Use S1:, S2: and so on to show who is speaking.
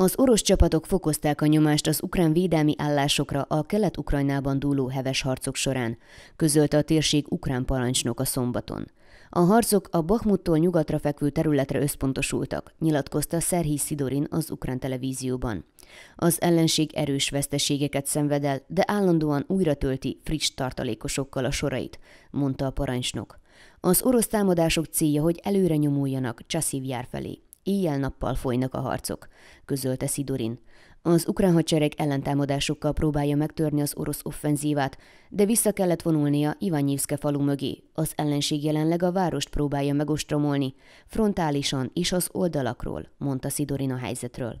S1: Az orosz csapatok fokozták a nyomást az ukrán védelmi állásokra a kelet-ukrajnában dúló heves harcok során, közölte a térség ukrán parancsnok a szombaton. A harcok a Bakhmuttól nyugatra fekvő területre összpontosultak, nyilatkozta Szerhi Szidorin az ukrán televízióban. Az ellenség erős veszteségeket szenved el, de állandóan újra tölti friss tartalékosokkal a sorait, mondta a parancsnok. Az orosz támadások célja, hogy előre nyomuljanak jár felé. Éjjel-nappal folynak a harcok, közölte Szidorin. Az ukrán hadsereg ellentámadásokkal próbálja megtörni az orosz offenzívát, de vissza kellett vonulnia Ivanyivszke falu mögé. Az ellenség jelenleg a várost próbálja megostromolni, frontálisan és az oldalakról, mondta Szidorin a helyzetről.